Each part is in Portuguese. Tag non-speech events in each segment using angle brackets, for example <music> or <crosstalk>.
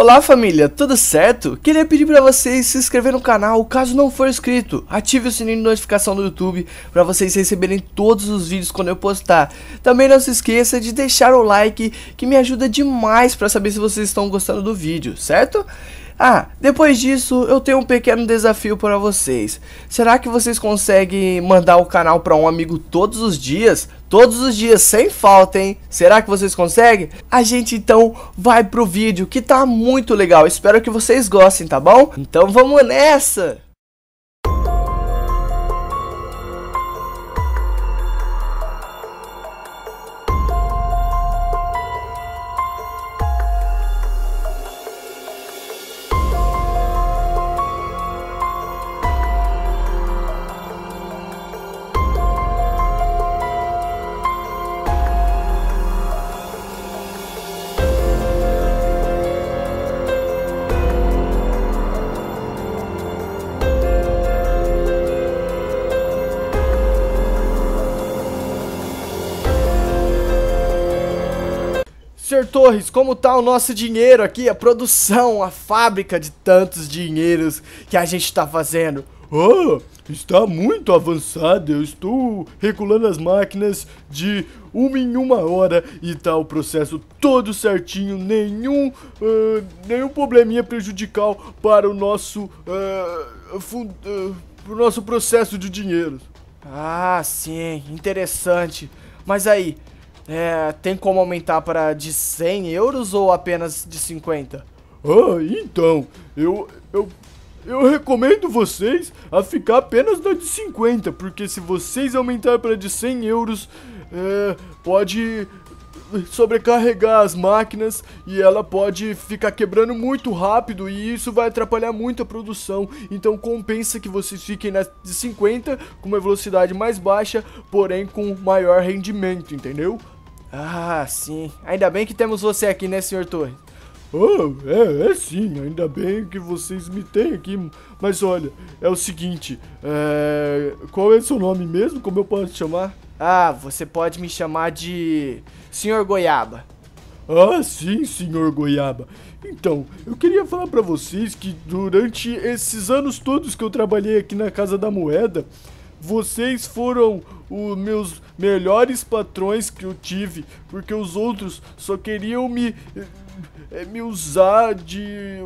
Olá família, tudo certo? Queria pedir para vocês se inscrever no canal caso não for inscrito. Ative o sininho de notificação do YouTube para vocês receberem todos os vídeos quando eu postar. Também não se esqueça de deixar o like que me ajuda demais para saber se vocês estão gostando do vídeo, certo? Ah, depois disso eu tenho um pequeno desafio para vocês. Será que vocês conseguem mandar o canal para um amigo todos os dias? Todos os dias, sem falta, hein? Será que vocês conseguem? A gente então vai pro vídeo que tá muito legal. Espero que vocês gostem, tá bom? Então vamos nessa! Torres, como tá o nosso dinheiro aqui, a produção, a fábrica de tantos dinheiros que a gente tá fazendo? Oh, está muito avançada, eu estou regulando as máquinas de uma em uma hora e tá o processo todo certinho, nenhum, uh, nenhum probleminha prejudicial para o nosso, uh, fund, uh, nosso processo de dinheiro. Ah, sim, interessante. Mas aí, é, tem como aumentar para de 100 euros ou apenas de 50? Ah, então, eu, eu, eu recomendo vocês a ficar apenas na de 50, porque se vocês aumentar para de 100 euros, é, pode sobrecarregar as máquinas e ela pode ficar quebrando muito rápido e isso vai atrapalhar muito a produção. Então compensa que vocês fiquem na de 50 com uma velocidade mais baixa, porém com maior rendimento, entendeu? Ah, sim. Ainda bem que temos você aqui, né, senhor Torre? Oh, é, é sim, ainda bem que vocês me têm aqui. Mas olha, é o seguinte: é... qual é seu nome mesmo? Como eu posso te chamar? Ah, você pode me chamar de. Senhor Goiaba. Ah, sim, senhor Goiaba. Então, eu queria falar para vocês que durante esses anos todos que eu trabalhei aqui na Casa da Moeda, vocês foram os meus melhores patrões que eu tive, porque os outros só queriam me eh, me usar de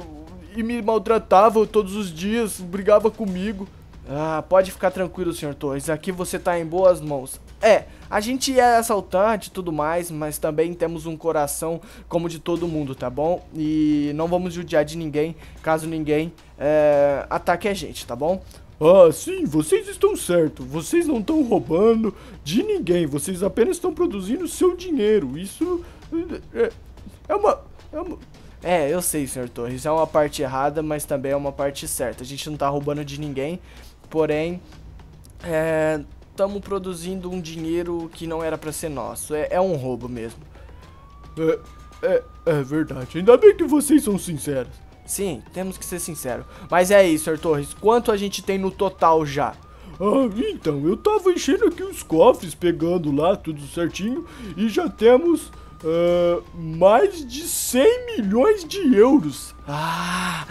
e me maltratavam todos os dias, brigava comigo. Ah, pode ficar tranquilo, senhor Torres. Aqui você tá em boas mãos. É, a gente é assaltante e tudo mais, mas também temos um coração como de todo mundo, tá bom? E não vamos judiar de ninguém, caso ninguém é, ataque a gente, tá bom? Ah, sim, vocês estão certo. Vocês não estão roubando de ninguém. Vocês apenas estão produzindo seu dinheiro. Isso é, é, uma, é uma. É, eu sei, senhor Torres. É uma parte errada, mas também é uma parte certa. A gente não está roubando de ninguém. Porém, estamos é, produzindo um dinheiro que não era para ser nosso. É, é, um roubo mesmo. É, é, é verdade. Ainda bem que vocês são sinceros. Sim, temos que ser sincero. Mas é isso, Sr. Torres. Quanto a gente tem no total já? Ah, então, eu tava enchendo aqui os cofres, pegando lá tudo certinho, e já temos uh, mais de 100 milhões de euros. Ah,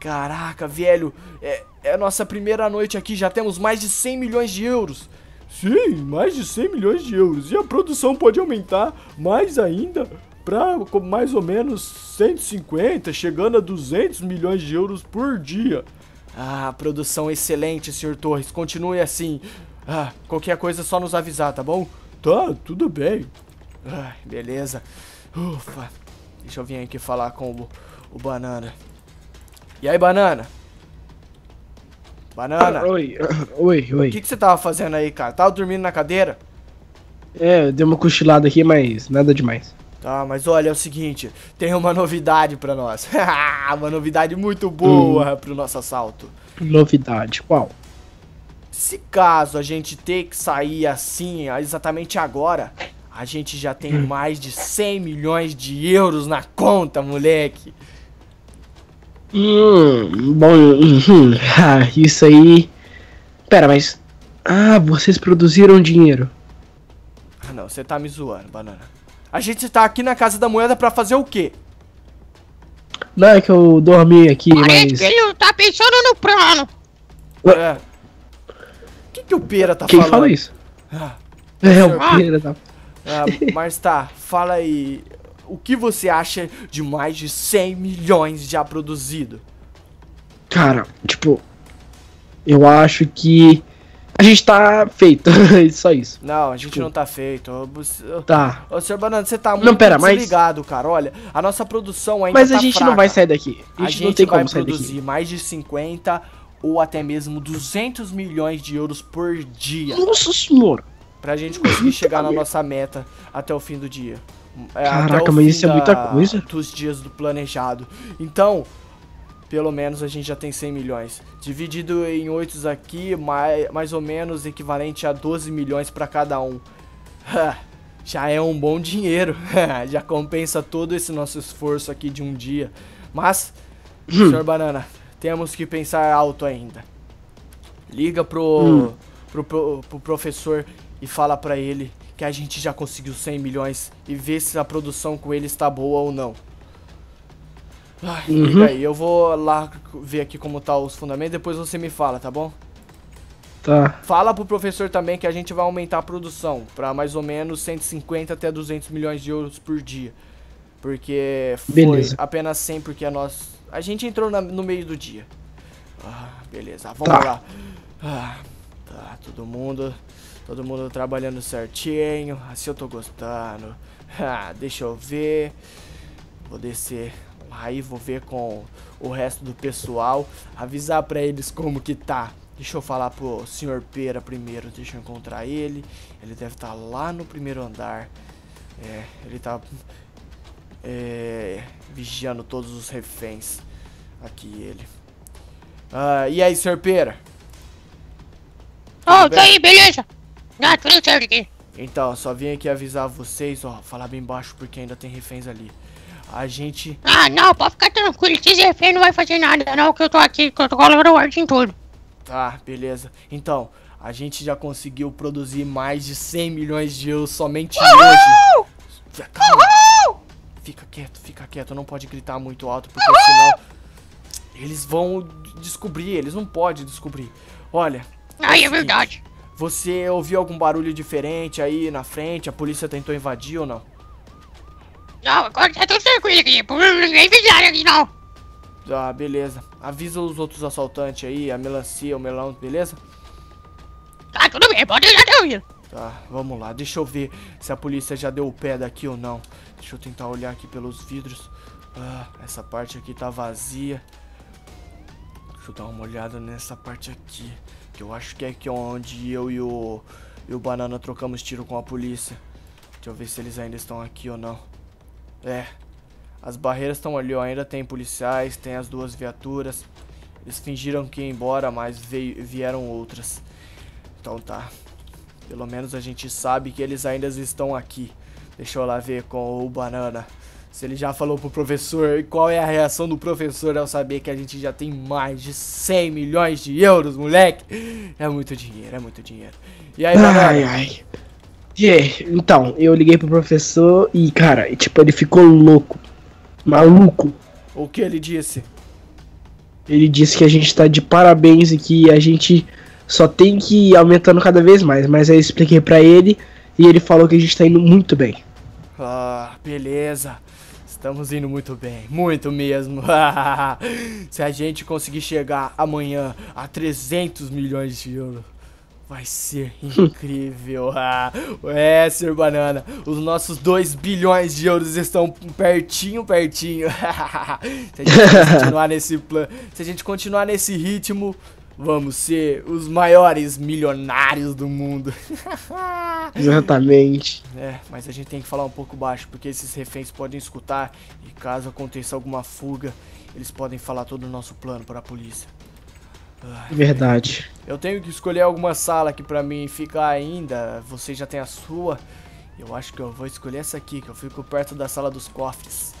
caraca, velho, é, é a nossa primeira noite aqui, já temos mais de 100 milhões de euros. Sim, mais de 100 milhões de euros. E a produção pode aumentar mais ainda para mais ou menos 150, chegando a 200 milhões de euros por dia. Ah, produção excelente, Sr. Torres. Continue assim. Ah, qualquer coisa é só nos avisar, tá bom? Tá, tudo bem. Ah, beleza. Ufa. Deixa eu vir aqui falar com o, o Banana. E aí, Banana? Banana? Oi, oi, oi. O que, que você tava fazendo aí, cara? Tava dormindo na cadeira? É, deu uma cochilada aqui, mas nada demais. Tá, mas olha, é o seguinte, tem uma novidade pra nós. <laughs> uma novidade muito boa hum. pro nosso assalto. Novidade, qual? Se caso a gente ter que sair assim, exatamente agora, a gente já tem hum. mais de 100 milhões de euros na conta, moleque. Hum, bom, hum, <laughs> ah, isso aí. Pera, mas. Ah, vocês produziram dinheiro. Ah, não, você tá me zoando, banana. A gente tá aqui na Casa da Moeda pra fazer o quê? Não, é que eu dormi aqui, Parece mas... ele tá pensando no plano. É. O que, que o Pera tá Quem falando? Quem fala isso? Ah, é, o ah. Pera tá... Ah, mas tá, fala aí. O que você acha de mais de 100 milhões já produzido? Cara, tipo... Eu acho que a gente tá feito. <laughs> É só isso. Não, a gente tipo... não tá feito. Tá. Ô, senhor Banana, você tá muito não, pera, desligado, mas... cara. Olha, a nossa produção ainda Mas a tá gente fraca. não vai sair daqui. A gente, a gente não tem como sair daqui. A gente vai produzir mais de 50 ou até mesmo 200 milhões de euros por dia. Nossa senhora. Pra gente conseguir chegar na nossa meta até o fim do dia. É, Caraca, mas isso é da... é muita coisa. Dos dias do planejado. Então, pelo menos a gente já tem 100 milhões. Dividido em 8 aqui, mais, mais ou menos equivalente a 12 milhões para cada um. <laughs> já é um bom dinheiro, <laughs> já compensa todo esse nosso esforço aqui de um dia. Mas, <clears throat> senhor Banana, temos que pensar alto ainda. Liga pro, hum. pro, pro, pro professor e fala para ele que a gente já conseguiu 100 milhões e vê se a produção com ele está boa ou não. Ai, uhum. aí, eu vou lá ver aqui como tá os fundamentos, depois você me fala, tá bom? Tá. Fala pro professor também que a gente vai aumentar a produção para mais ou menos 150 até 200 milhões de euros por dia. Porque foi beleza. apenas 100 porque a é nós a gente entrou na, no meio do dia. Ah, beleza, vamos tá. lá. Ah, tá, todo mundo, todo mundo trabalhando certinho. Assim eu tô gostando. <laughs> Ah, deixa eu ver. Vou descer Aí vou ver com o resto do pessoal, avisar pra eles como que tá. Deixa eu falar pro senhor Pera primeiro, deixa eu encontrar ele. Ele deve estar tá lá no primeiro andar. É, ele tá é, vigiando todos os reféns. Aqui ele. Ah, e aí, senhor Pera? Oh, tá aí, beleza. Ah, tudo certo aqui. Então, só vim aqui avisar vocês, ó, falar bem baixo porque ainda tem reféns ali a gente. Ah, não, pode ficar tranquilo, esse refém não vai fazer nada, não, que eu tô aqui, que eu tô colocando ordem em tudo. Tá, beleza. Então, a gente já conseguiu produzir mais de 100 milhões de euros somente Uhul! hoje. Calma. Uhul! Fica quieto, fica quieto, não pode gritar muito alto, porque Uhul! senão eles vão descobrir, eles não podem descobrir. Olha. Ai, é, é verdade. Você ouviu algum barulho diferente aí na frente? A polícia tentou invadir ou não? Não, agora tá tudo tranquilo aqui. Ninguém vigiaram aqui, não. Ah, beleza. Avisa os outros assaltantes aí, a melancia, o melão, beleza? Tá, tudo bem. Pode deixar tranquilo. Tá, vamos lá. Deixa eu ver se a polícia já deu o pé daqui ou não. Deixa eu tentar olhar aqui pelos vidros. Ah, essa parte aqui tá vazia. Deixa eu dar uma olhada nessa parte aqui. Que eu acho que é aqui onde eu e o, e o Banana trocamos tiro com a polícia. Deixa eu ver se eles ainda estão aqui ou não. É. As barreiras estão ali, ó. Ainda tem policiais, tem as duas viaturas. Eles fingiram que iam embora, mas veio, vieram outras. Então tá. Pelo menos a gente sabe que eles ainda estão aqui. Deixa eu lá ver com o Banana. Se ele já falou pro professor, e qual é a reação do professor ao saber que a gente já tem mais de 100 milhões de euros, moleque? É muito dinheiro, é muito dinheiro. E aí, Banana? Ai, ai. É, então, eu liguei pro professor e, cara, tipo, ele ficou louco. Maluco. O que ele disse? Ele disse que a gente tá de parabéns e que a gente só tem que ir aumentando cada vez mais. Mas aí eu expliquei para ele e ele falou que a gente tá indo muito bem. Ah, beleza. Estamos indo muito bem, muito mesmo. <laughs> Se a gente conseguir chegar amanhã a 300 milhões de euros. Vai ser incrível. <laughs> Ah, é, Sr. Banana. Os nossos 2 bilhões de euros estão pertinho, pertinho. <laughs> se a gente <laughs> continuar nesse plano, se a gente continuar nesse ritmo, vamos ser os maiores milionários do mundo. Exatamente. É, mas a gente tem que falar um pouco baixo, porque esses reféns podem escutar e caso aconteça alguma fuga, eles podem falar todo o nosso plano para a polícia. Verdade. Eu tenho que escolher alguma sala aqui pra mim ficar ainda. Você já tem a sua. Eu acho que eu vou escolher essa aqui, que eu fico perto da sala dos cofres.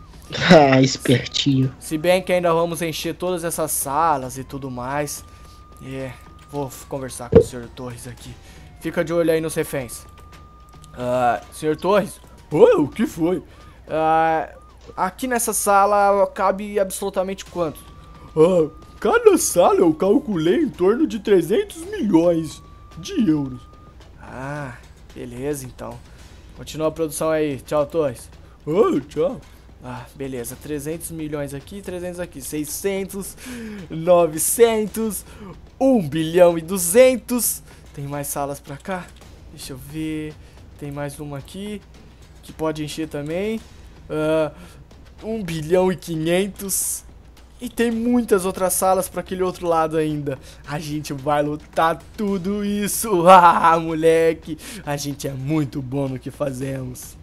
<laughs> ah, espertinho. Se bem que ainda vamos encher todas essas salas e tudo mais. É, vou conversar com o senhor Torres aqui. Fica de olho aí nos reféns. Ah, senhor Torres? Oh, o que foi? Ah, aqui nessa sala cabe absolutamente quanto? Ah, Cada sala eu calculei em torno de 300 milhões de euros. Ah, beleza então. Continua a produção aí. Tchau, Torres. Oh, tchau. Ah, beleza. 300 milhões aqui, 300 aqui. 600, 900, 1 bilhão e 200. Tem mais salas pra cá? Deixa eu ver. Tem mais uma aqui, que pode encher também. Ah, 1 bilhão e 500. E tem muitas outras salas para aquele outro lado ainda. A gente vai lutar tudo isso. <laughs> Ah, moleque, a gente é muito bom no que fazemos.